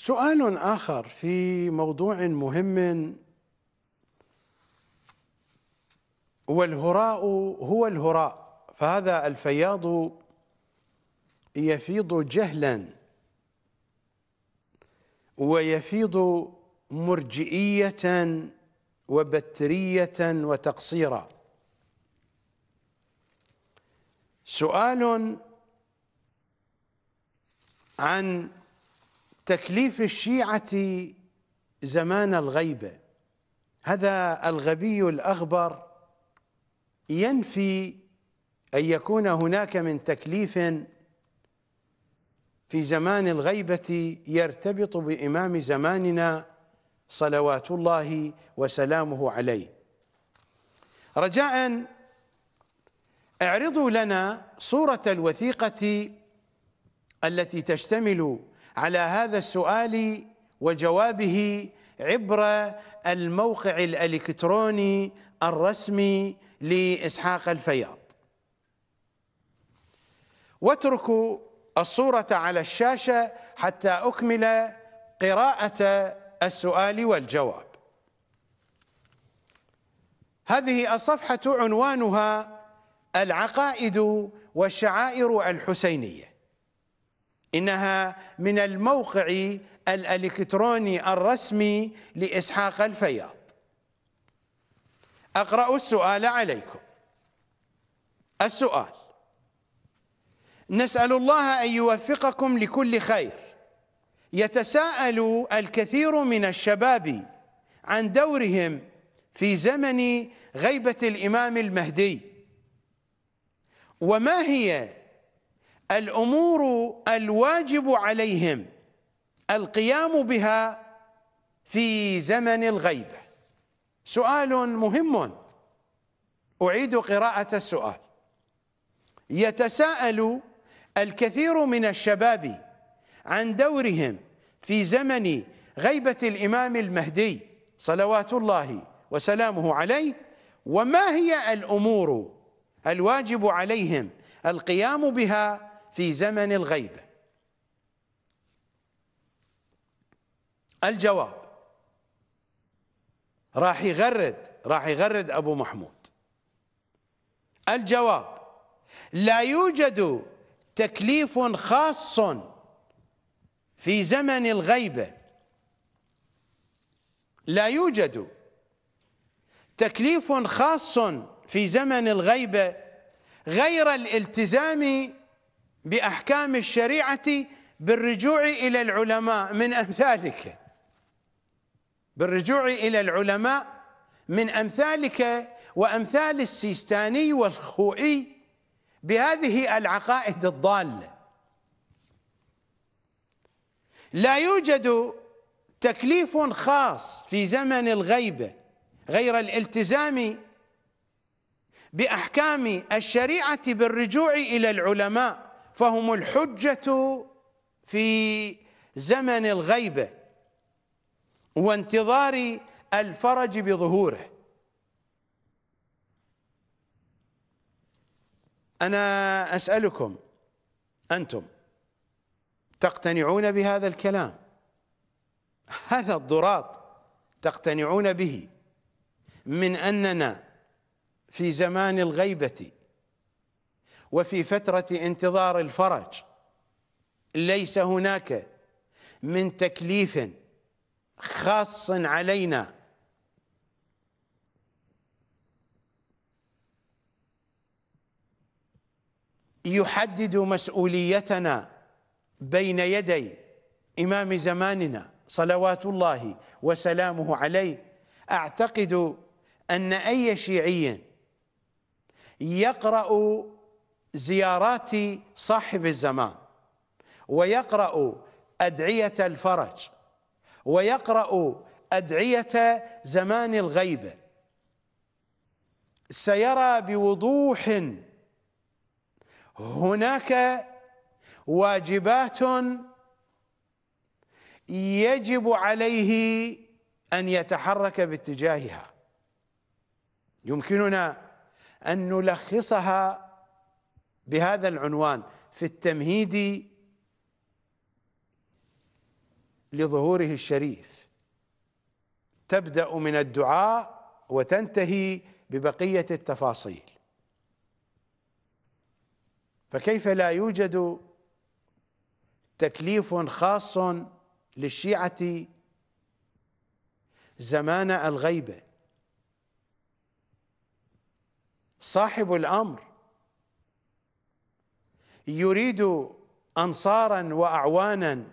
سؤال آخر في موضوع مهم والهراء هو الهراء فهذا الفياض يفيض جهلا ويفيض مرجئية وبترية وتقصيرا سؤال عن تكليف الشيعة زمان الغيبة هذا الغبي الأغبر ينفي أن يكون هناك من تكليف في زمان الغيبة يرتبط بإمام زماننا صلوات الله وسلامه عليه رجاء اعرضوا لنا صورة الوثيقة التي تشتمل على هذا السؤال وجوابه عبر الموقع الالكتروني الرسمي لاسحاق الفياض واتركوا الصوره على الشاشه حتى اكمل قراءه السؤال والجواب هذه الصفحه عنوانها العقائد والشعائر الحسينيه إنها من الموقع الإلكتروني الرسمي لإسحاق الفياض أقرأ السؤال عليكم السؤال نسأل الله أن يوفقكم لكل خير يتساءل الكثير من الشباب عن دورهم في زمن غيبة الإمام المهدي وما هي الامور الواجب عليهم القيام بها في زمن الغيبه سؤال مهم اعيد قراءه السؤال يتساءل الكثير من الشباب عن دورهم في زمن غيبه الامام المهدي صلوات الله وسلامه عليه وما هي الامور الواجب عليهم القيام بها في زمن الغيبة الجواب راح يغرد راح يغرد أبو محمود الجواب لا يوجد تكليف خاص في زمن الغيبة لا يوجد تكليف خاص في زمن الغيبة غير الالتزام باحكام الشريعه بالرجوع الى العلماء من امثالك بالرجوع الى العلماء من امثالك وامثال السيستاني والخوئي بهذه العقائد الضاله لا يوجد تكليف خاص في زمن الغيبه غير الالتزام باحكام الشريعه بالرجوع الى العلماء فهم الحجة في زمن الغيبة وانتظار الفرج بظهوره أنا أسألكم أنتم تقتنعون بهذا الكلام هذا الضراط تقتنعون به من أننا في زمان الغيبة وفي فترة انتظار الفرج ليس هناك من تكليف خاص علينا يحدد مسؤوليتنا بين يدي إمام زماننا صلوات الله وسلامه عليه أعتقد أن أي شيعي يقرأ زيارات صاحب الزمان ويقرأ أدعية الفرج ويقرأ أدعية زمان الغيبة سيرى بوضوح هناك واجبات يجب عليه أن يتحرك باتجاهها يمكننا أن نلخصها بهذا العنوان في التمهيد لظهوره الشريف تبدا من الدعاء وتنتهي ببقيه التفاصيل فكيف لا يوجد تكليف خاص للشيعه زمان الغيبه صاحب الامر يريد أنصارا وأعوانا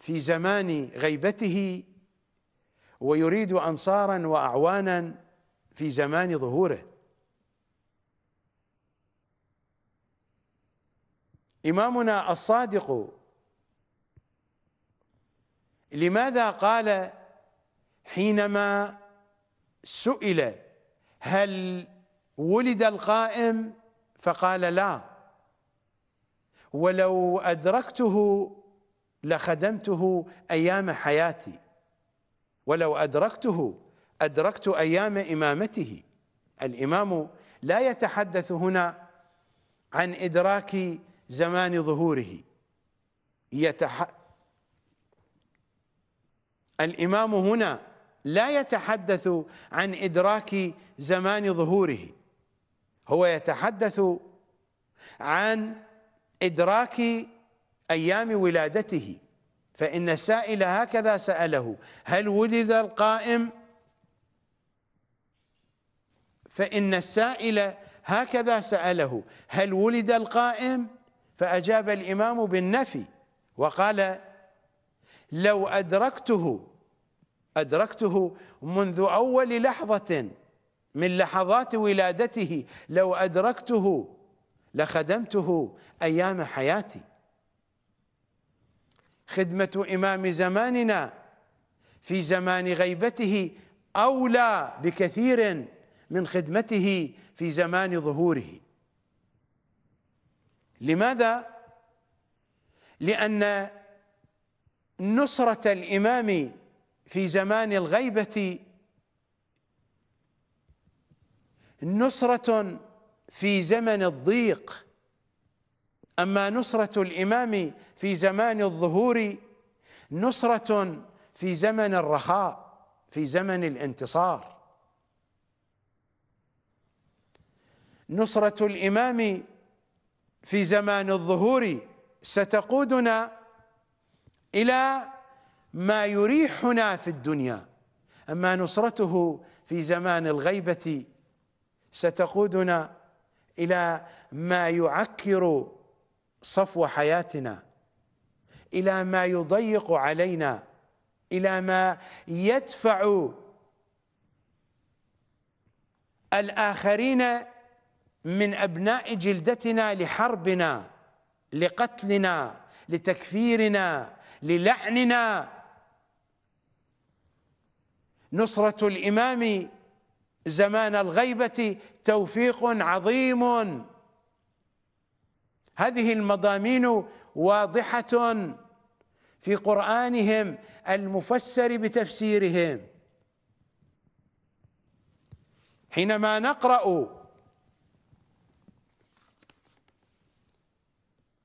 في زمان غيبته ويريد أنصارا وأعوانا في زمان ظهوره إمامنا الصادق لماذا قال حينما سئل هل ولد القائم فقال لا ولو أدركته لخدمته أيام حياتي ولو أدركته أدركت أيام إمامته الإمام لا يتحدث هنا عن إدراك زمان ظهوره يتح... الإمام هنا لا يتحدث عن إدراك زمان ظهوره هو يتحدث عن إدراك أيام ولادته فإن السائل هكذا سأله هل ولد القائم فإن السائل هكذا سأله هل ولد القائم فأجاب الإمام بالنفي وقال لو أدركته أدركته منذ أول لحظة من لحظات ولادته لو أدركته لخدمته أيام حياتي خدمة إمام زماننا في زمان غيبته أولى بكثير من خدمته في زمان ظهوره لماذا؟ لأن نصرة الإمام في زمان الغيبة نصرة في زمن الضيق أما نصرة الإمام في زمان الظهور نصرة في زمن الرخاء في زمن الانتصار نصرة الإمام في زمان الظهور ستقودنا إلى ما يريحنا في الدنيا أما نصرته في زمان الغيبة ستقودنا الى ما يعكر صفو حياتنا الى ما يضيق علينا الى ما يدفع الاخرين من ابناء جلدتنا لحربنا لقتلنا لتكفيرنا للعننا نصره الامام زمان الغيبة توفيق عظيم هذه المضامين واضحة في قرآنهم المفسر بتفسيرهم حينما نقرأ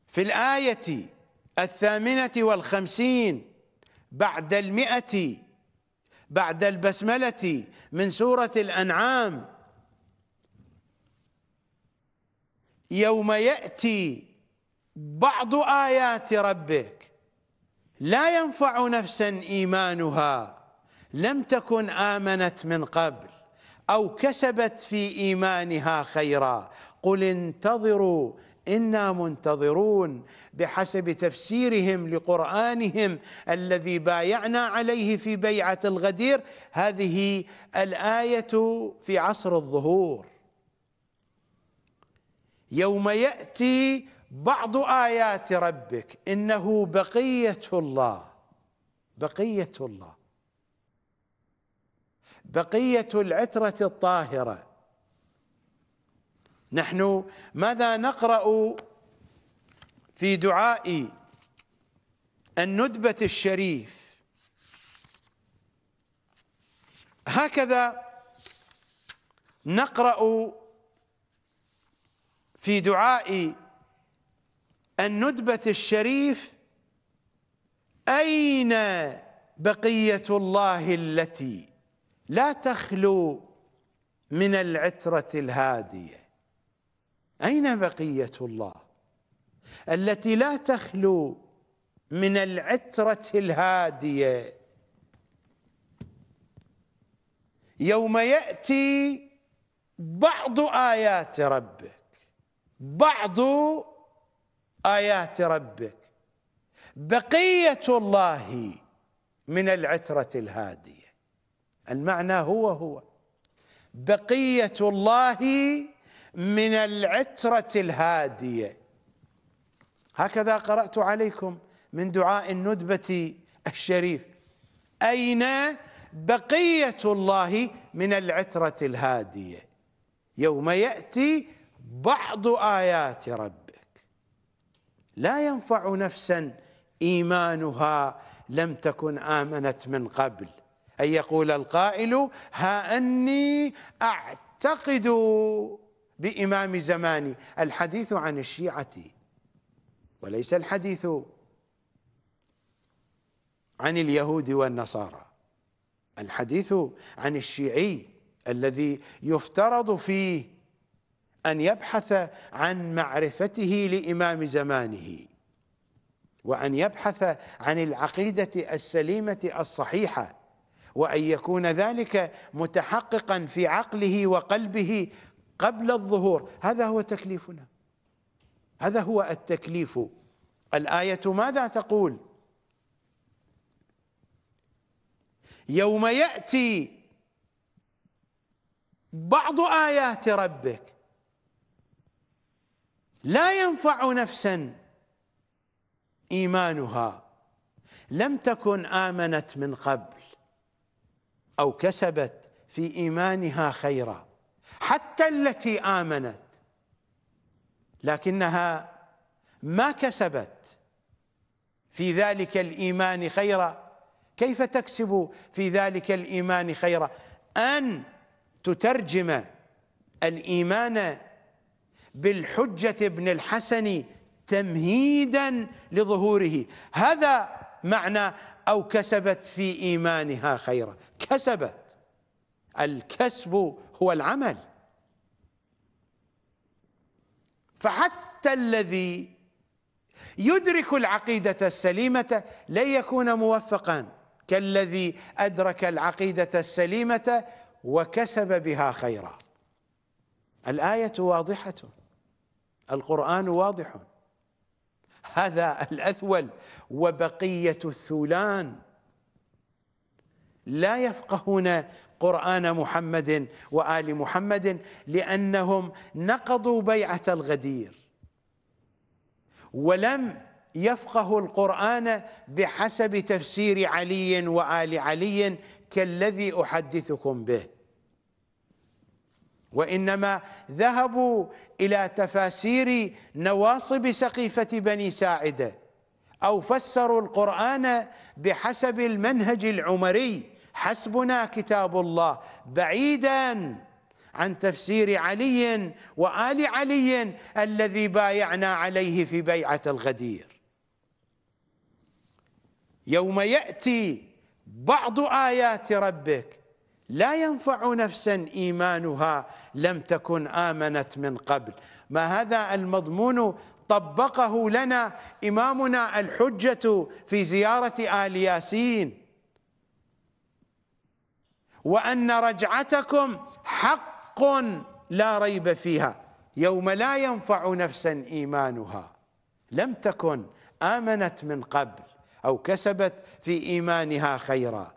في الآية الثامنة والخمسين بعد المئة بعد البسملة من سورة الأنعام يوم يأتي بعض آيات ربك لا ينفع نفسا إيمانها لم تكن آمنت من قبل أو كسبت في إيمانها خيرا قل انتظروا انا منتظرون بحسب تفسيرهم لقرانهم الذي بايعنا عليه في بيعه الغدير هذه الايه في عصر الظهور يوم ياتي بعض ايات ربك انه بقيه الله بقيه الله بقيه العتره الطاهره نحن ماذا نقرأ في دعاء الندبة الشريف هكذا نقرأ في دعاء الندبة الشريف أين بقية الله التي لا تخلو من العترة الهادية أين بقية الله التي لا تخلو من العترة الهادية يوم يأتي بعض آيات ربك بعض آيات ربك بقية الله من العترة الهادية المعنى هو هو بقية الله من العترة الهادية هكذا قرأت عليكم من دعاء الندبة الشريف أين بقية الله من العترة الهادية يوم يأتي بعض آيات ربك لا ينفع نفسا إيمانها لم تكن آمنت من قبل أن يقول القائل ها أني أعتقد بإمام زماني الحديث عن الشيعة وليس الحديث عن اليهود والنصارى الحديث عن الشيعي الذي يفترض فيه أن يبحث عن معرفته لإمام زمانه وأن يبحث عن العقيدة السليمة الصحيحة وأن يكون ذلك متحققا في عقله وقلبه قبل الظهور هذا هو تكليفنا هذا هو التكليف الآية ماذا تقول يوم يأتي بعض آيات ربك لا ينفع نفسا إيمانها لم تكن آمنت من قبل أو كسبت في إيمانها خيرا حتى التي امنت لكنها ما كسبت في ذلك الايمان خيرا كيف تكسب في ذلك الايمان خيرا ان تترجم الايمان بالحجه ابن الحسن تمهيدا لظهوره هذا معنى او كسبت في ايمانها خيرا كسبت الكسب هو العمل فحتى الذي يدرك العقيدة السليمة لن يكون موفقا كالذي أدرك العقيدة السليمة وكسب بها خيرا الآية واضحة القرآن واضح هذا الأثول وبقية الثولان لا يفقهون قرآن محمد وآل محمد لأنهم نقضوا بيعة الغدير ولم يفقهوا القرآن بحسب تفسير علي وآل علي كالذي أحدثكم به وإنما ذهبوا إلى تفاسير نواصب سقيفة بني ساعده أو فسروا القرآن بحسب المنهج العمري حسبنا كتاب الله بعيدا عن تفسير علي وال علي الذي بايعنا عليه في بيعه الغدير يوم ياتي بعض ايات ربك لا ينفع نفسا ايمانها لم تكن امنت من قبل ما هذا المضمون طبقه لنا امامنا الحجه في زياره ال ياسين وان رجعتكم حق لا ريب فيها يوم لا ينفع نفسا ايمانها لم تكن امنت من قبل او كسبت في ايمانها خيرا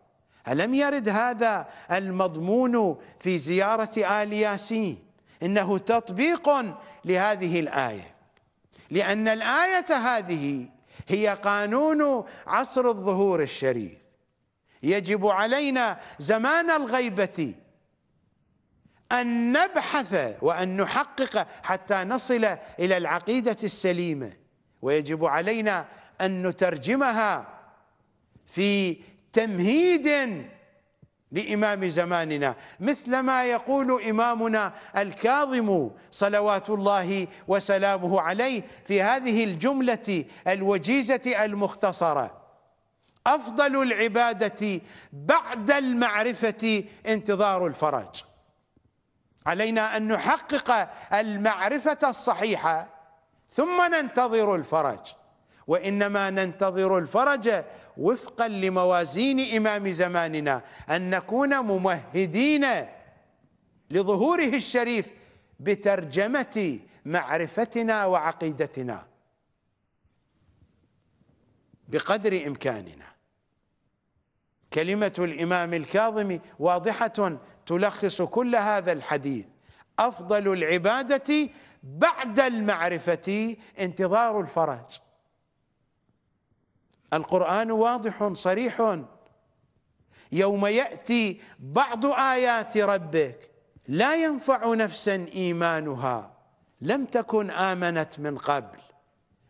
الم يرد هذا المضمون في زياره ال ياسين انه تطبيق لهذه الايه لان الايه هذه هي قانون عصر الظهور الشريف يجب علينا زمان الغيبة أن نبحث وأن نحقق حتى نصل إلى العقيدة السليمة ويجب علينا أن نترجمها في تمهيد لإمام زماننا مثل ما يقول إمامنا الكاظم صلوات الله وسلامه عليه في هذه الجملة الوجيزة المختصرة افضل العباده بعد المعرفه انتظار الفرج علينا ان نحقق المعرفه الصحيحه ثم ننتظر الفرج وانما ننتظر الفرج وفقا لموازين امام زماننا ان نكون ممهدين لظهوره الشريف بترجمه معرفتنا وعقيدتنا بقدر امكاننا كلمة الإمام الكاظم واضحة تلخص كل هذا الحديث أفضل العبادة بعد المعرفة انتظار الفرج القرآن واضح صريح يوم يأتي بعض آيات ربك لا ينفع نفسا إيمانها لم تكن آمنت من قبل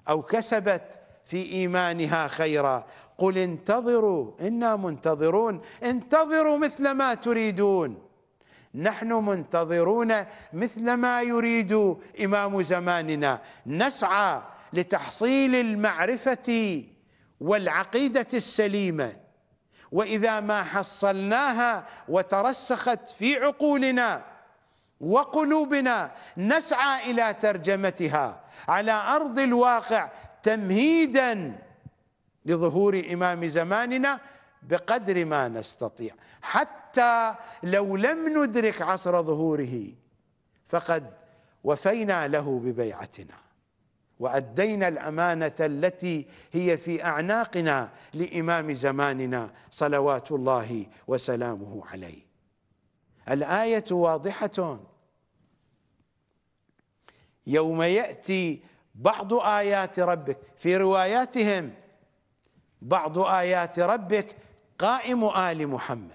أو كسبت في إيمانها خيرا قل انتظروا انا منتظرون انتظروا مثل ما تريدون نحن منتظرون مثل ما يريد امام زماننا نسعى لتحصيل المعرفه والعقيده السليمه واذا ما حصلناها وترسخت في عقولنا وقلوبنا نسعى الى ترجمتها على ارض الواقع تمهيدا لظهور إمام زماننا بقدر ما نستطيع حتى لو لم ندرك عصر ظهوره فقد وفينا له ببيعتنا وأدينا الأمانة التي هي في أعناقنا لإمام زماننا صلوات الله وسلامه عليه الآية واضحة يوم يأتي بعض آيات ربك في رواياتهم بعض آيات ربك قائم آل محمد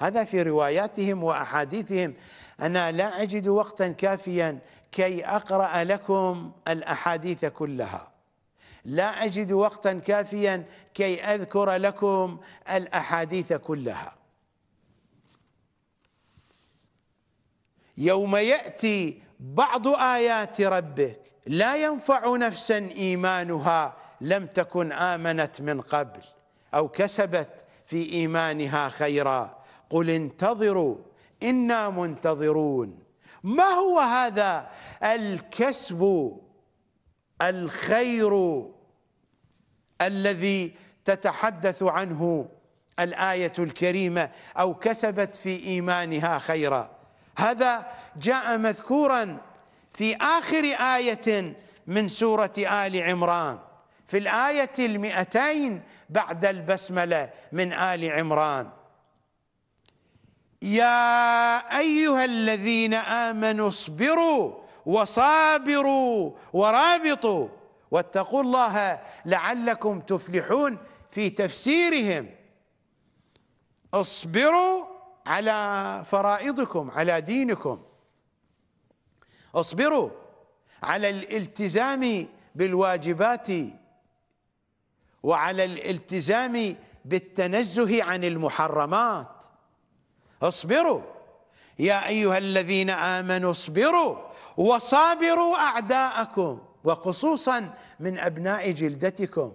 هذا في رواياتهم وأحاديثهم أنا لا أجد وقتا كافيا كي أقرأ لكم الأحاديث كلها لا أجد وقتا كافيا كي أذكر لكم الأحاديث كلها يوم يأتي بعض آيات ربك لا ينفع نفسا إيمانها لم تكن آمنت من قبل أو كسبت في إيمانها خيرا قل انتظروا إنا منتظرون ما هو هذا الكسب الخير الذي تتحدث عنه الآية الكريمة أو كسبت في إيمانها خيرا هذا جاء مذكورا في آخر آية من سورة آل عمران في الآية المئتين بعد البسملة من آل عمران يا أيها الذين آمنوا اصبروا وصابروا ورابطوا واتقوا الله لعلكم تفلحون في تفسيرهم اصبروا على فرائضكم على دينكم اصبروا على الالتزام بالواجبات وعلى الالتزام بالتنزه عن المحرمات اصبروا يا ايها الذين امنوا اصبروا وصابروا اعداءكم وخصوصا من ابناء جلدتكم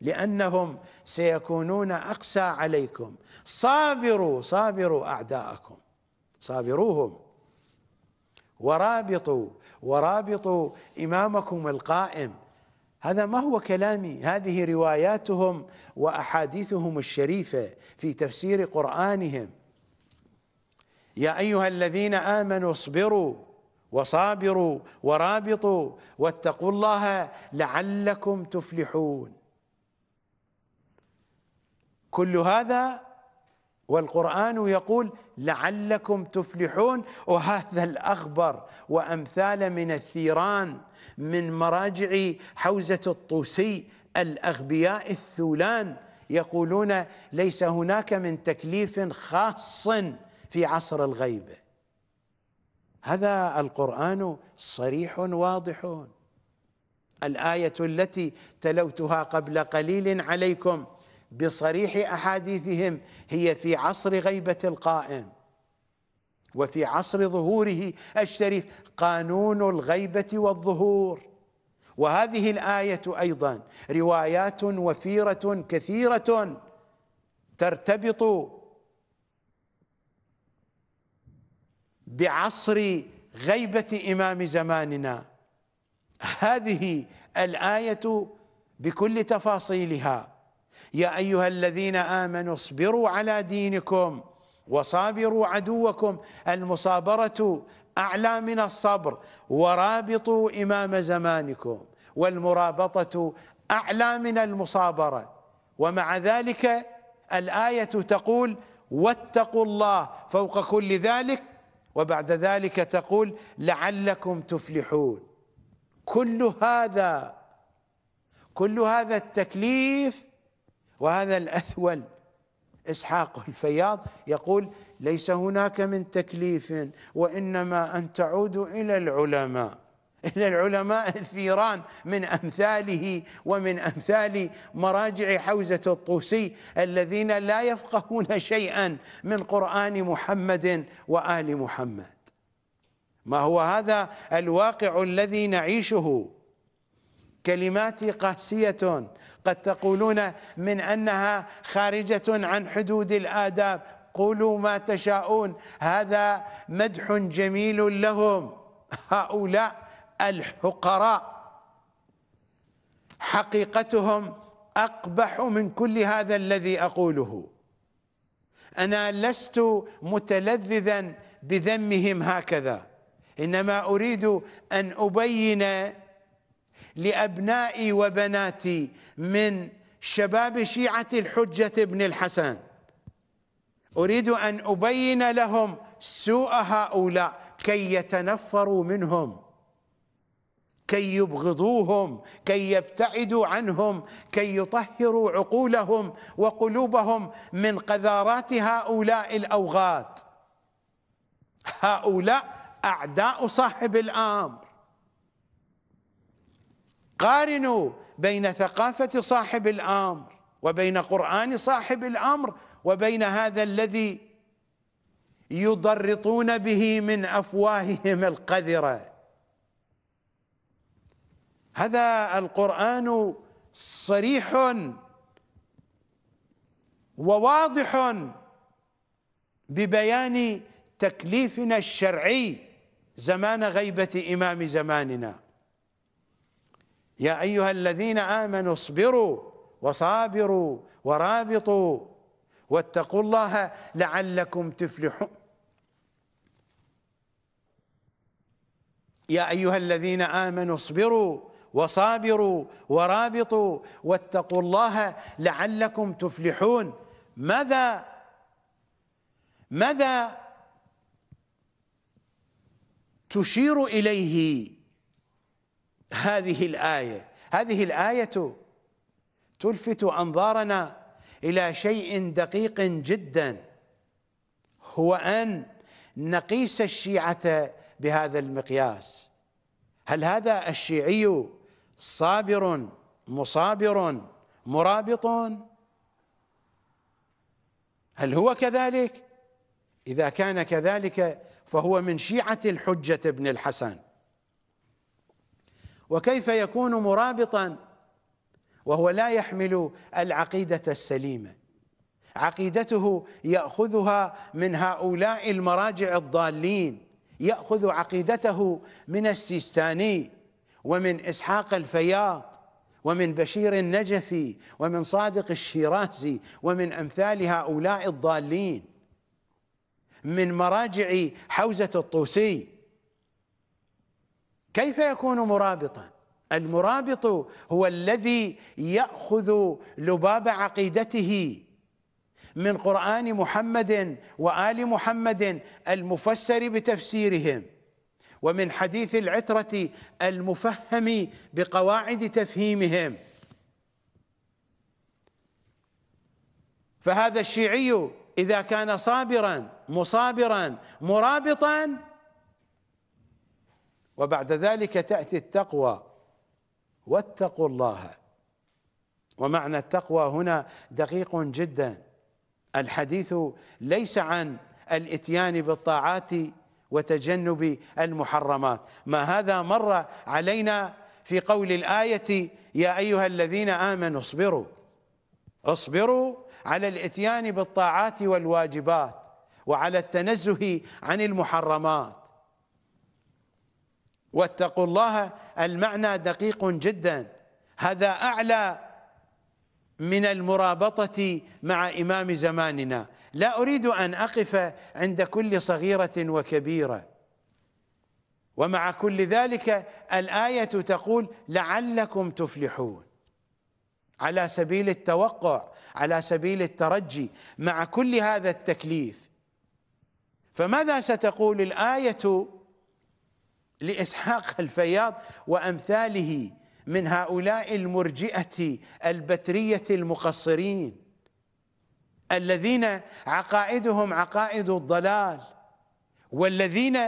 لانهم سيكونون اقسى عليكم صابروا صابروا اعداءكم صابروهم ورابطوا ورابطوا امامكم القائم هذا ما هو كلامي هذه رواياتهم واحاديثهم الشريفه في تفسير قرانهم يا ايها الذين امنوا اصبروا وصابروا ورابطوا واتقوا الله لعلكم تفلحون كل هذا والقرآن يقول لعلكم تفلحون وهذا الأخبر وأمثال من الثيران من مراجع حوزة الطوسي الأغبياء الثولان يقولون ليس هناك من تكليف خاص في عصر الغيبة هذا القرآن صريح واضح الآية التي تلوتها قبل قليل عليكم بصريح أحاديثهم هي في عصر غيبة القائم وفي عصر ظهوره الشريف قانون الغيبة والظهور وهذه الآية أيضا روايات وفيرة كثيرة ترتبط بعصر غيبة إمام زماننا هذه الآية بكل تفاصيلها يا أيها الذين آمنوا اصبروا على دينكم وصابروا عدوكم المصابرة أعلى من الصبر ورابطوا إمام زمانكم والمرابطة أعلى من المصابرة ومع ذلك الآية تقول واتقوا الله فوق كل ذلك وبعد ذلك تقول لعلكم تفلحون كل هذا كل هذا التكليف وهذا الأثول اسحاق الفياض يقول ليس هناك من تكليف وانما ان تعودوا الى العلماء الى العلماء الثيران من امثاله ومن امثال مراجع حوزه الطوسي الذين لا يفقهون شيئا من قران محمد وال محمد ما هو هذا الواقع الذي نعيشه كلماتي قاسية قد تقولون من أنها خارجة عن حدود الآداب قولوا ما تشاءون هذا مدح جميل لهم هؤلاء الحقراء حقيقتهم أقبح من كل هذا الذي أقوله أنا لست متلذذا بذمهم هكذا إنما أريد أن أبين لأبنائي وبناتي من شباب شيعة الحجة بن الحسن أريد أن أبين لهم سوء هؤلاء كي يتنفروا منهم كي يبغضوهم كي يبتعدوا عنهم كي يطهروا عقولهم وقلوبهم من قذارات هؤلاء الأوغاد هؤلاء أعداء صاحب الآم قارنوا بين ثقافة صاحب الأمر وبين قرآن صاحب الأمر وبين هذا الذي يضرطون به من أفواههم القذرة هذا القرآن صريح وواضح ببيان تكليفنا الشرعي زمان غيبة إمام زماننا يا ايها الذين امنوا اصبروا وصابروا ورابطوا واتقوا الله لعلكم تفلحون يا ايها الذين امنوا اصبروا وصابروا ورابطوا واتقوا الله لعلكم تفلحون ماذا ماذا تشير اليه هذه الآية هذه الآية تلفت أنظارنا إلى شيء دقيق جدا هو أن نقيس الشيعة بهذا المقياس هل هذا الشيعي صابر مصابر مرابط هل هو كذلك إذا كان كذلك فهو من شيعة الحجة بن الحسن وكيف يكون مرابطا وهو لا يحمل العقيده السليمه عقيدته ياخذها من هؤلاء المراجع الضالين ياخذ عقيدته من السيستاني ومن اسحاق الفياض ومن بشير النجفي ومن صادق الشيرازي ومن امثال هؤلاء الضالين من مراجع حوزه الطوسي كيف يكون مرابطا المرابط هو الذي ياخذ لباب عقيدته من قران محمد وال محمد المفسر بتفسيرهم ومن حديث العتره المفهم بقواعد تفهيمهم فهذا الشيعي اذا كان صابرا مصابرا مرابطا وبعد ذلك تأتي التقوى واتقوا الله ومعنى التقوى هنا دقيق جدا الحديث ليس عن الاتيان بالطاعات وتجنب المحرمات ما هذا مر علينا في قول الآية يا أيها الذين آمنوا اصبروا اصبروا على الاتيان بالطاعات والواجبات وعلى التنزه عن المحرمات واتقوا الله المعنى دقيق جدا هذا أعلى من المرابطة مع إمام زماننا لا أريد أن أقف عند كل صغيرة وكبيرة ومع كل ذلك الآية تقول لعلكم تفلحون على سبيل التوقع على سبيل الترجي مع كل هذا التكليف فماذا ستقول الآية لإسحاق الفياض وأمثاله من هؤلاء المرجئة البترية المقصرين الذين عقائدهم عقائد الضلال والذين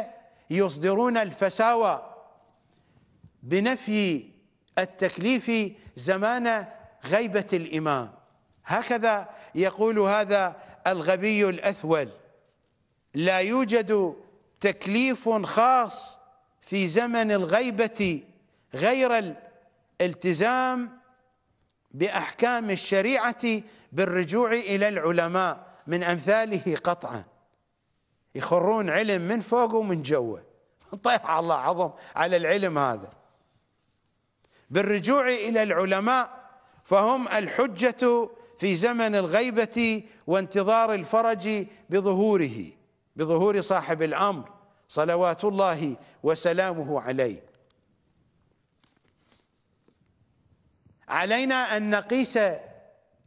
يصدرون الفساوى بنفي التكليف زمان غيبة الإمام هكذا يقول هذا الغبي الأثول لا يوجد تكليف خاص في زمن الغيبة غير الالتزام بأحكام الشريعة بالرجوع إلى العلماء من أمثاله قطعا يخرون علم من فوق ومن جوه طيح الله عظم على العلم هذا بالرجوع إلى العلماء فهم الحجة في زمن الغيبة وانتظار الفرج بظهوره بظهور صاحب الأمر صلوات الله وسلامه عليه علينا أن نقيس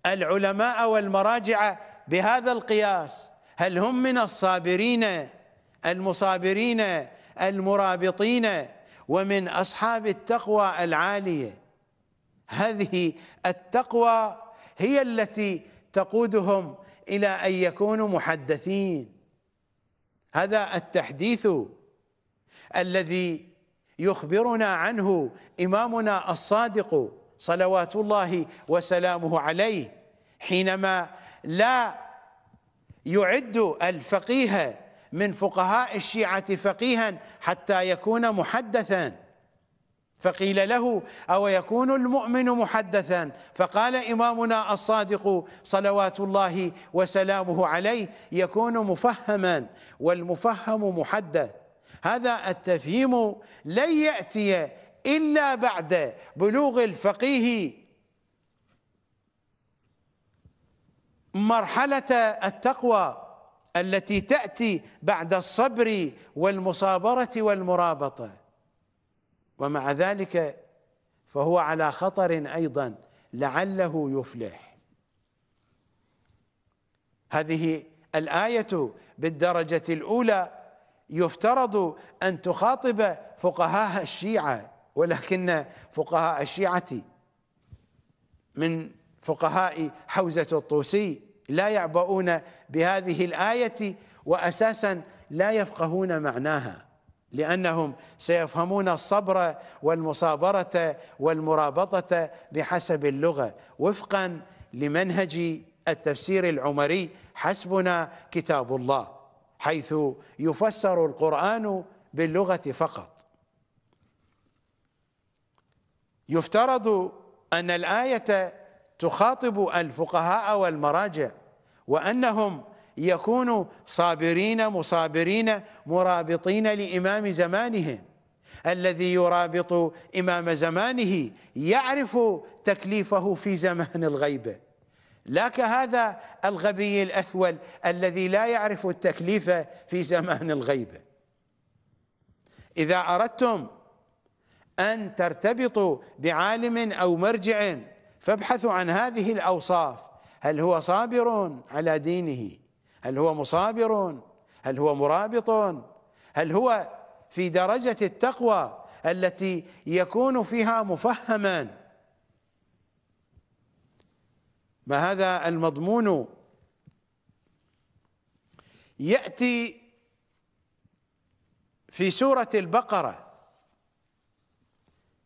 العلماء والمراجع بهذا القياس هل هم من الصابرين المصابرين المرابطين ومن أصحاب التقوى العالية هذه التقوى هي التي تقودهم إلى أن يكونوا محدثين هذا التحديث الذي يخبرنا عنه إمامنا الصادق صلوات الله وسلامه عليه حينما لا يعد الفقيه من فقهاء الشيعة فقيها حتى يكون محدثاً فقيل له أو يكون المؤمن محدثا فقال إمامنا الصادق صلوات الله وسلامه عليه يكون مفهما والمفهم محدث هذا التفهيم لن يأتي إلا بعد بلوغ الفقيه مرحلة التقوى التي تأتي بعد الصبر والمصابرة والمرابطة ومع ذلك فهو على خطر ايضا لعله يفلح هذه الايه بالدرجه الاولى يفترض ان تخاطب فقهاء الشيعه ولكن فقهاء الشيعه من فقهاء حوزه الطوسي لا يعبؤون بهذه الايه واساسا لا يفقهون معناها لانهم سيفهمون الصبر والمصابره والمرابطه بحسب اللغه وفقا لمنهج التفسير العمري حسبنا كتاب الله حيث يفسر القران باللغه فقط يفترض ان الايه تخاطب الفقهاء والمراجع وانهم يكونوا صابرين مصابرين مرابطين لإمام زمانهم الذي يرابط إمام زمانه يعرف تكليفه في زمان الغيبة لا كهذا الغبي الأثول الذي لا يعرف التكليف في زمان الغيبة إذا أردتم أن ترتبطوا بعالم أو مرجع فابحثوا عن هذه الأوصاف هل هو صابر على دينه هل هو مصابر هل هو مرابط هل هو في درجة التقوى التي يكون فيها مفهما ما هذا المضمون يأتي في سورة البقرة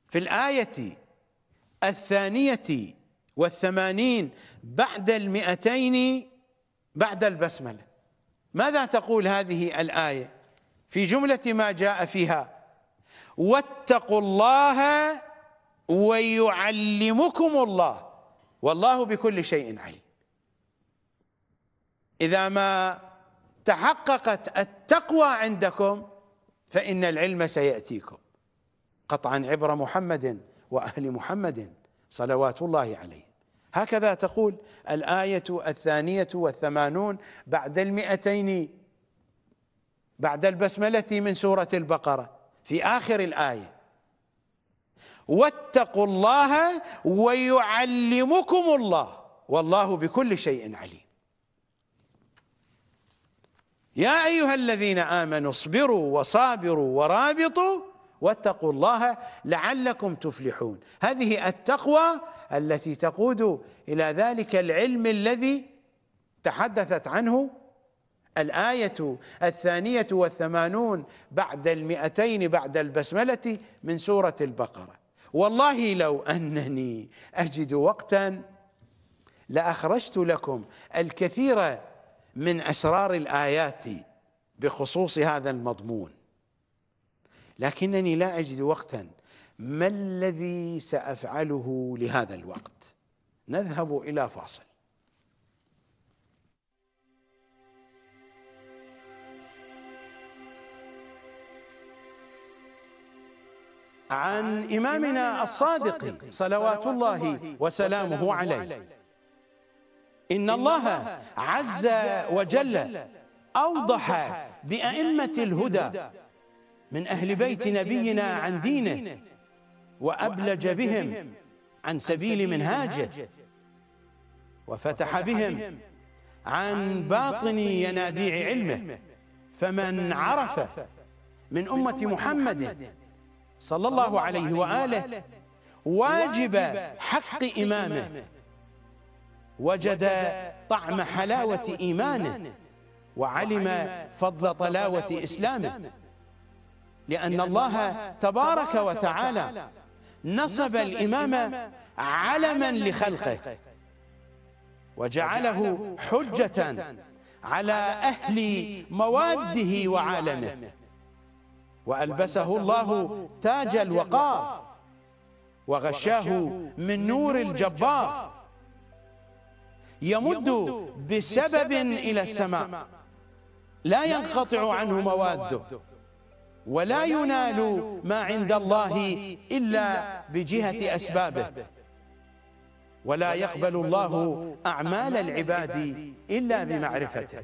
في الآية الثانية والثمانين بعد المئتين بعد البسملة ماذا تقول هذه الآية في جملة ما جاء فيها واتقوا الله ويعلمكم الله والله بكل شيء عليم إذا ما تحققت التقوى عندكم فإن العلم سيأتيكم قطعا عبر محمد وأهل محمد صلوات الله عليه هكذا تقول الآية الثانية والثمانون بعد المئتين بعد البسملة من سورة البقرة في آخر الآية واتقوا الله ويعلمكم الله والله بكل شيء عليم يا أيها الذين آمنوا اصبروا وصابروا ورابطوا واتقوا الله لعلكم تفلحون هذه التقوى التي تقود إلى ذلك العلم الذي تحدثت عنه الآية الثانية والثمانون بعد المئتين بعد البسملة من سورة البقرة والله لو أنني أجد وقتا لأخرجت لكم الكثير من أسرار الآيات بخصوص هذا المضمون لكنني لا اجد وقتا ما الذي سافعله لهذا الوقت نذهب الى فاصل عن إمامنا الصادق صلوات الله وسلامه عليه إن الله عز وجل أوضح بأئمة الهدى من أهل بيت نبينا عن دينه وأبلج بهم عن سبيل منهاجه وفتح بهم عن باطن ينابيع علمه فمن عرف من أمة محمد صلى الله عليه وآله واجب حق إمامه وجد طعم حلاوة إيمانه وعلم فضل طلاوة إسلامه لأن الله تبارك وتعالى نصب الإمام علما لخلقه وجعله حجة على أهل مواده وعالمه وألبسه الله تاج الوقار وغشاه من نور الجبار يمد بسبب إلى السماء لا ينقطع عنه مواده ولا ينال ما عند الله إلا بجهة أسبابه ولا يقبل الله أعمال العباد إلا بمعرفته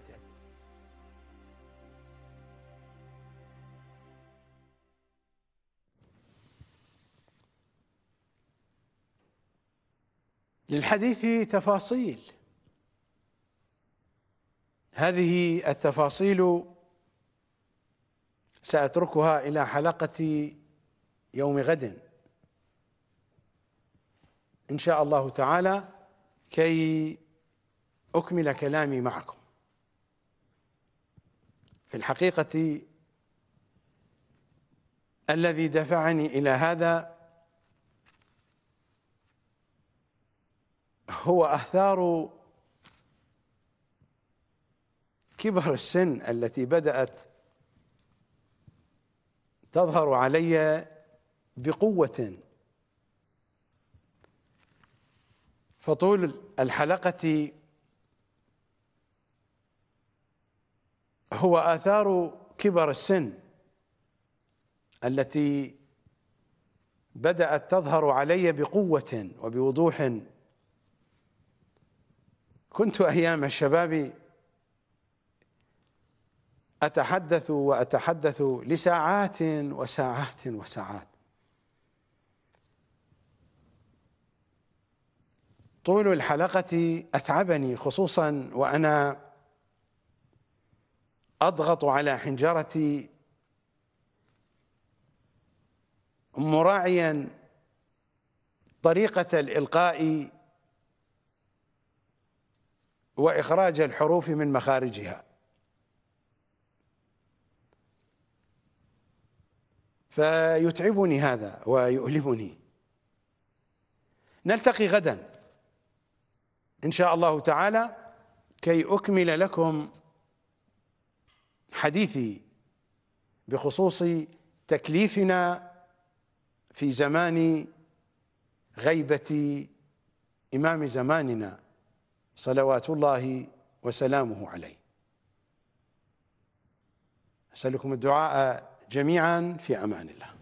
للحديث تفاصيل هذه التفاصيل سأتركها إلى حلقة يوم غد إن شاء الله تعالى كي أكمل كلامي معكم في الحقيقة الذي دفعني إلى هذا هو أثار كبر السن التي بدأت تظهر علي بقوة فطول الحلقة هو آثار كبر السن التي بدأت تظهر علي بقوة وبوضوح كنت أيام الشباب أتحدث وأتحدث لساعات وساعات وساعات طول الحلقة أتعبني خصوصا وأنا أضغط على حنجرتي مراعيا طريقة الإلقاء وإخراج الحروف من مخارجها فيتعبني هذا ويؤلمني نلتقي غدا ان شاء الله تعالى كي اكمل لكم حديثي بخصوص تكليفنا في زمان غيبه امام زماننا صلوات الله وسلامه عليه اسالكم الدعاء جميعا في امان الله